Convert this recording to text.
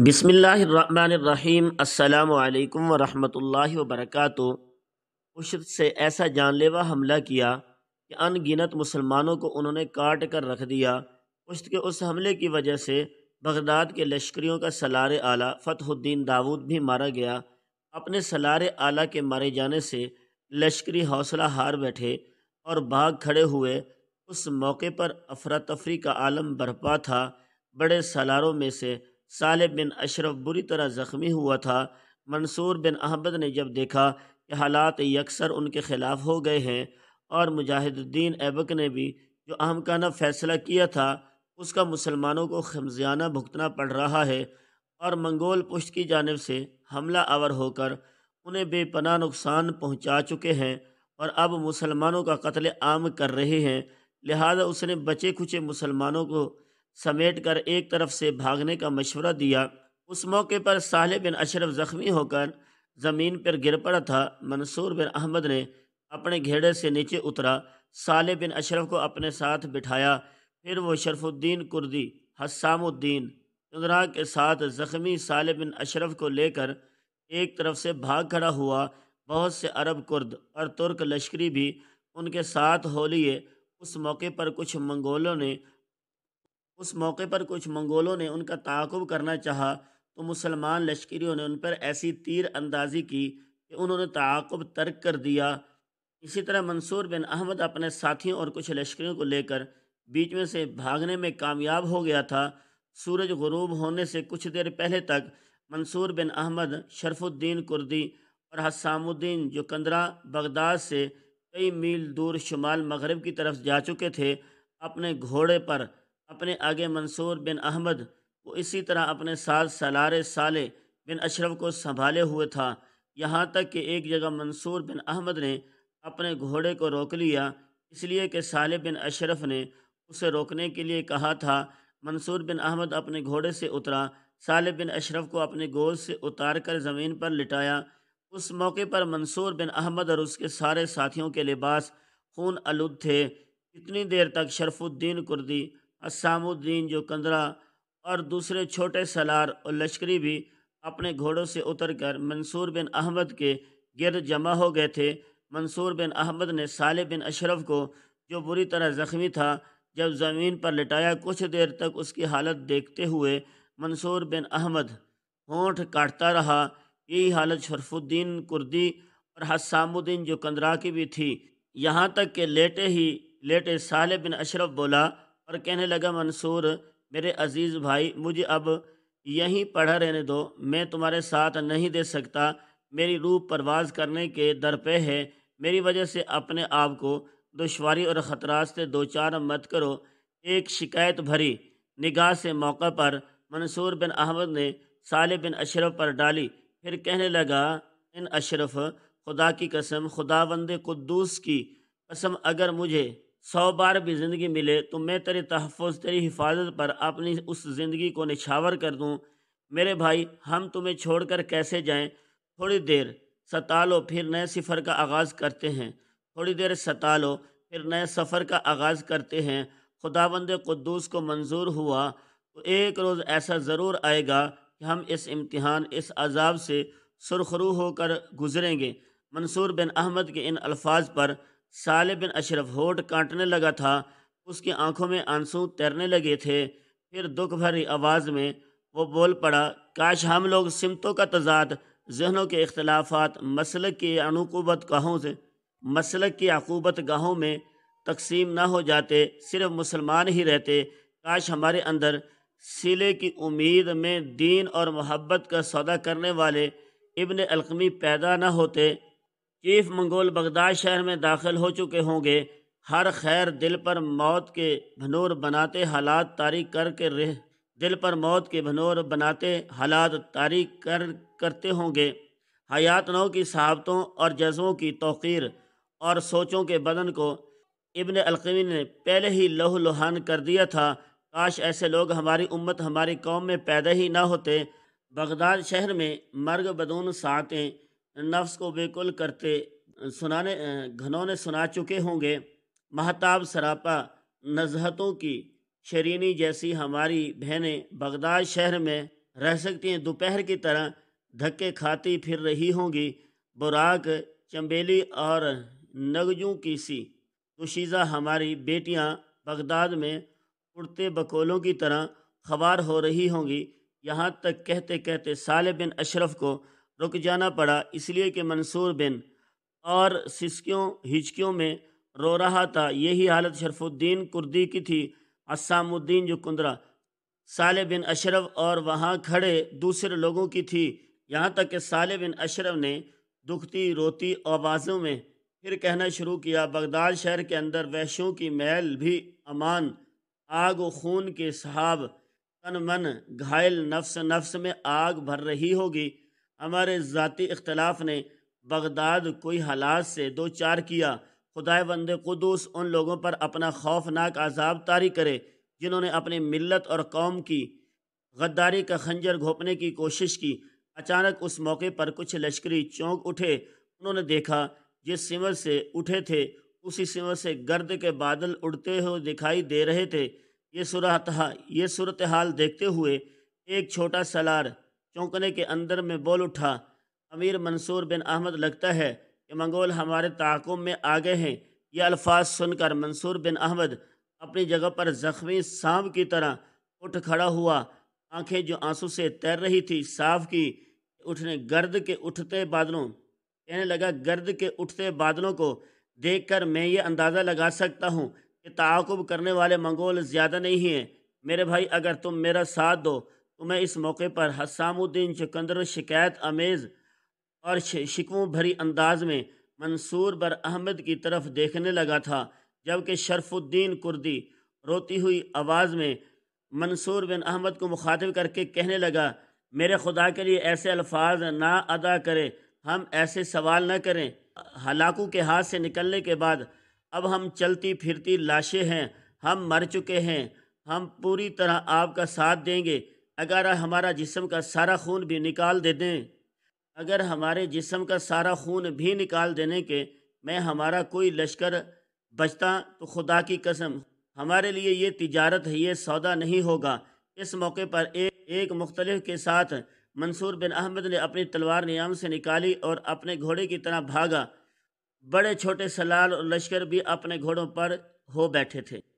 बिसमीम् अल्लाम वरहमतुल्लाहि वबरकातु उशर से ऐसा जानलेवा हमला किया कि अनगिनत मुसलमानों को उन्होंने काट कर रख दिया उश्त के उस हमले की वजह से बगदाद के लश्करियों का सलार आला फ़तहुद्दीन दाऊद भी मारा गया अपने सलार आला के मारे जाने से लश्करी हौसला हार बैठे और भाग खड़े हुए उस मौके पर अफरा तफरी का आलम बरपा था बड़े सलारों में से सालिब बिन अशरफ बुरी तरह ज़ख्मी हुआ था मंसूर बिन अहमद ने जब देखा कि हालात यकसर उनके ख़िलाफ़ हो गए हैं और मुजाहिदुद्दीन ऐबक ने भी जो अहमकाना फ़ैसला किया था उसका मुसलमानों को खमजियाना भुगतना पड़ रहा है और मंगोल पुश्त की जानब से हमला आवर होकर उन्हें बेपना नुकसान पहुँचा चुके हैं और अब मुसलमानों का कत्ल आम कर रहे हैं लिहाजा उसने बचे खुचे मुसलमानों को समेट कर एक तरफ से भागने का मशवरा दिया उस मौके पर साले बिन अशरफ ज़ख्मी होकर ज़मीन पर गिर पड़ा था मंसूर बिन अहमद ने अपने घेड़े से नीचे उतरा साले बिन अशरफ को अपने साथ बिठाया फिर वो शरफुद्दीन कुर्दी हसामुद्दीन चंद्रा के साथ ज़ख्मी साले बिन अशरफ को लेकर एक तरफ से भाग खड़ा हुआ बहुत से अरब कुर्द और तुर्क लश्करी भी उनके साथ हो लिए उस मौके पर कुछ मंगोलों ने उस मौके पर कुछ मंगोलों ने उनका ताकुब करना चाहा तो मुसलमान लश्करियों ने उन पर ऐसी तीर अंदाजी की कि उन्होंने ताकुब तर्क कर दिया इसी तरह मंसूर बिन अहमद अपने साथियों और कुछ लश्करियों को लेकर बीच में से भागने में कामयाब हो गया था सूरज गरूब होने से कुछ देर पहले तक Mansur bin Ahmad Sharafuddin Kurdi और हसामुद्दीन जो कंदरा बगदाद से कई मील दूर शुमाल मगरब की तरफ जा चुके थे अपने घोड़े पर अपने आगे मंसूर बिन अहमद वो इसी तरह अपने साथ सलार साले बिन अशरफ को संभाले हुए था यहाँ तक कि एक जगह मंसूर बिन अहमद ने अपने घोड़े को रोक लिया इसलिए कि साले बिन अशरफ ने उसे रोकने के लिए कहा था मंसूर बिन अहमद अपने घोड़े से उतरा साले बिन अशरफ को अपने गोद से उतार कर ज़मीन पर लिटाया उस मौके पर मंसूर बिन अहमद और उसके सारे साथियों के लिबास खून आलूद थे इतनी देर तक शरफुद्दीन कुर्दी असामुद्दीन जो कंदरा और दूसरे छोटे सलार और लश्करी भी अपने घोड़ों से उतरकर मंसूर बिन अहमद के गिरद जमा हो गए थे मंसूर बिन अहमद ने साले बिन अशरफ को जो बुरी तरह ज़ख्मी था जब ज़मीन पर लिटाया कुछ देर तक उसकी हालत देखते हुए मंसूर बिन अहमद होंठ काटता रहा यही हालत शरफुद्दीन कुर्दी और हसामुद्दीन जो कंदरा की भी थी यहाँ तक के लेटे ही लेटे साले बिन अशरफ बोला और कहने लगा मंसूर मेरे अज़ीज़ भाई मुझे अब यहीं पढ़ा रहने दो मैं तुम्हारे साथ नहीं दे सकता मेरी रूह परवाज करने के दर पे है मेरी वजह से अपने आप को दुशारी और ख़तरा से दो चार मत करो एक शिकायत भरी निगाह से मौका पर मंसूर बिन अहमद ने साले बिन अशरफ पर डाली फिर कहने लगा इन अशरफ खुदा की कसम खुदा बंद कुद्दूस की कसम अगर मुझे सौ बार भी ज़िंदगी मिले तो मैं तेरे तहफ़ तेरी हिफाजत पर अपनी उस ज़िंदगी को निछावर कर दूँ मेरे भाई हम तुम्हें छोड़कर कैसे जाएं थोड़ी देर सता लो फिर नए सफ़र का आगाज़ करते हैं थोड़ी देर सता लो फिर नए सफ़र का आगाज़ करते हैं बंद कुद्दूस को मंजूर हुआ तो एक रोज़ ऐसा ज़रूर आएगा कि हम इस इम्तहान इस अजाब से सुरखरू होकर गुज़रेंगे मंसूर बिन अहमद के इन अल्फाज पर साल बिन अशरफ होठ काटने लगा था उसकी आंखों में आंसू तैरने लगे थे फिर दुख भरी आवाज़ में वो बोल पड़ा काश हम लोग सिमतों का तजाद जहनों के अख्तलाफात मसलक की अनुकूबत गाहों से मसलक की अकूबत गाहों में तकसीम ना हो जाते सिर्फ मुसलमान ही रहते काश हमारे अंदर सिले की उम्मीद में दीन और मोहब्बत का सौदा करने वाले इबन अलकमी पैदा ना होते चीफ मंगोल बगदाद शहर में दाखिल हो चुके होंगे हर खैर दिल पर मौत के भनूर बनाते हालात तारीख करके रह दिल पर मौत के भनूर बनाते हालात तारीख कर करते होंगे हयात नौ की सहावतों और जज्बों की तोकीर और सोचों के बदन को इबन अलकमी ने पहले ही लहू लुहान कर दिया था काश ऐसे लोग हमारी उम्मत हमारी कौम में पैदा ही ना होते बगदाद शहर में मर्ग बदून सातें नफ्स को बेकुल करते सुनाने घनों ने सुना चुके होंगे महताब सरापा नजहतों की शरीनी जैसी हमारी बहनें बगदाद शहर में रह सकती हैं दोपहर की तरह धक्के खाती फिर रही होंगी बुराक चंबेली और नगजू की सी कुशीज़ा हमारी बेटियां बगदाद में उड़ते बकोलों की तरह खबार हो रही होंगी यहाँ तक कहते कहते साल बिन अशरफ को रुक जाना पड़ा इसलिए कि मंसूर बिन और सिसकियों हिचकियों में रो रहा था यही हालत शरफुद्दीन कुर्दी की थी असामुद्दीन जो कुंदरा साले बिन अशरफ और वहाँ खड़े दूसरे लोगों की थी यहाँ तक कि साले बिन अशरफ ने दुखती रोती आवाज़ों में फिर कहना शुरू किया बगदाद शहर के अंदर वैश्यों की मैल भी अमान आग व खून के सहाब तन मन घायल नफ्स नफ्स में आग भर रही होगी हमारे ज़ाती इख्तलाफ ने बगदाद कोई हालात से दो चार किया खुदाए बंद कुदूस उन लोगों पर अपना खौफनाक आजाब तारी करे जिन्होंने अपनी मिलत और कौम की गद्दारी का खंजर घोपने की कोशिश की अचानक उस मौके पर कुछ लश्करी चौंक उठे उन्होंने देखा जिस सिमर से उठे थे उसी सिमर से गर्द के बादल उड़ते हुए दिखाई दे रहे थे ये ये सूरत हाल देखते हुए एक छोटा सलार चौंकने के अंदर में बोल उठा अमीर मंसूर बिन अहमद लगता है कि मंगोल हमारे ताकुम में आ गए हैं यह अल्फाज सुनकर मंसूर बिन अहमद अपनी जगह पर ज़ख्मी सांप की तरह उठ खड़ा हुआ आंखें जो आंसू से तैर रही थी साफ की उठने गर्द के उठते बादलों कहने लगा गर्द के उठते बादलों को देखकर मैं ये अंदाज़ा लगा सकता हूँ कि ताकुब करने वाले मंगोल ज़्यादा नहीं हैं मेरे भाई अगर तुम मेरा साथ दो तो मैं इस मौके पर हसामुद्दीन चकंदर शिकायत आमेज़ और शिकवों भरी अंदाज में मंसूर बर अहमद की तरफ देखने लगा था जबकि शरफुद्दीन कुर्दी रोती हुई आवाज़ में मंसूर बिन अहमद को मुखातिब करके कहने लगा मेरे खुदा के लिए ऐसे अल्फाज ना अदा करें हम ऐसे सवाल न करें हलाकू के हाथ से निकलने के बाद अब हम चलती फिरती लाशें हैं हम मर चुके हैं हम पूरी तरह आपका साथ देंगे अगर हमारा जिसम का सारा खून भी निकाल दे दें अगर हमारे जिसम का सारा खून भी निकाल देने के मैं हमारा कोई लश्कर बचता तो खुदा की कसम हमारे लिए ये तिजारत है ये सौदा नहीं होगा इस मौके पर एक एक मुख्तलिफ के साथ मंसूर बिन अहमद ने अपनी तलवार नियाम से निकाली और अपने घोड़े की तरह भागा बड़े छोटे सलाल और लश्कर भी अपने घोड़ों पर हो बैठे थे